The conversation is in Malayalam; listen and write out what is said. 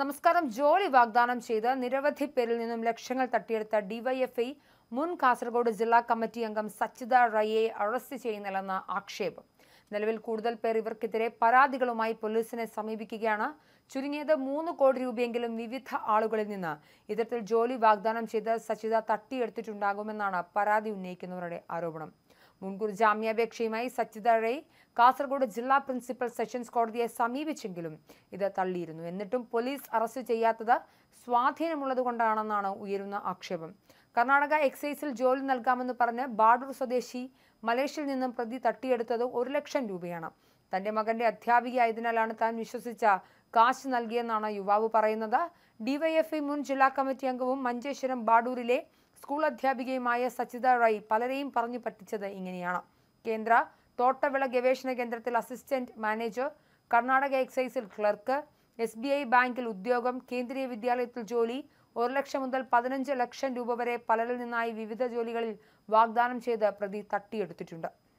നമസ്കാരം ജോലി വാഗ്ദാനം ചെയ്ത് നിരവധി പേരിൽ നിന്നും ലക്ഷങ്ങൾ തട്ടിയെടുത്ത ഡിവൈഎഫ്ഐ മുൻ കാസർഗോഡ് ജില്ലാ കമ്മിറ്റി അംഗം സച്ചിത റയ്യെ അറസ്റ്റ് ചെയ്യുന്നില്ലെന്ന ആക്ഷേപം നിലവിൽ കൂടുതൽ പേർ ഇവർക്കെതിരെ പരാതികളുമായി പോലീസിനെ സമീപിക്കുകയാണ് ചുരുങ്ങിയത് മൂന്ന് കോടി രൂപയെങ്കിലും വിവിധ ആളുകളിൽ നിന്ന് ഇത്തരത്തിൽ ജോലി വാഗ്ദാനം ചെയ്ത് സച്ചിത തട്ടിയെടുത്തിട്ടുണ്ടാകുമെന്നാണ് പരാതി ഉന്നയിക്കുന്നവരുടെ ആരോപണം മുൻകൂർ ജാമ്യാപേക്ഷയുമായി സച്ചിത കാസർഗോഡ് ജില്ലാ പ്രിൻസിപ്പൽ സെഷൻസ് കോടതിയെ സമീപിച്ചെങ്കിലും ഇത് തള്ളിയിരുന്നു എന്നിട്ടും പോലീസ് അറസ്റ്റ് ചെയ്യാത്തത് സ്വാധീനമുള്ളതുകൊണ്ടാണെന്നാണ് ഉയരുന്ന ആക്ഷേപം കർണാടക എക്സൈസിൽ ജോലി നൽകാമെന്ന് പറഞ്ഞ് ബാഡൂർ സ്വദേശി മലേഷ്യയിൽ നിന്നും പ്രതി തട്ടിയെടുത്തത് ഒരു ലക്ഷം രൂപയാണ് തന്റെ മകന്റെ അധ്യാപികയായതിനാലാണ് താൻ വിശ്വസിച്ച കാശ് നൽകിയെന്നാണ് യുവാവ് പറയുന്നത് ഡിവൈഎഫ്ഐ മുൻ ജില്ലാ കമ്മിറ്റി അംഗവും മഞ്ചേശ്വരം ബാഡൂരിലെ സ്കൂൾ അധ്യാപികയുമായ സച്ചിത റായി പലരെയും പറഞ്ഞു പറ്റിച്ചത് ഇങ്ങനെയാണ് കേന്ദ്ര തോട്ടവിള ഗവേഷണ കേന്ദ്രത്തിൽ അസിസ്റ്റന്റ് മാനേജർ കർണാടക എക്സൈസിൽ ക്ലർക്ക് എസ് ബി ഐ ബാങ്കിൽ ഉദ്യോഗം കേന്ദ്രീയ വിദ്യാലയത്തിൽ ജോലി ഒരു ലക്ഷം മുതൽ പതിനഞ്ച് ലക്ഷം രൂപ വരെ പലരിൽ നിന്നായി വിവിധ ജോലികളിൽ വാഗ്ദാനം ചെയ്ത് പ്രതി തട്ടിയെടുത്തിട്ടുണ്ട്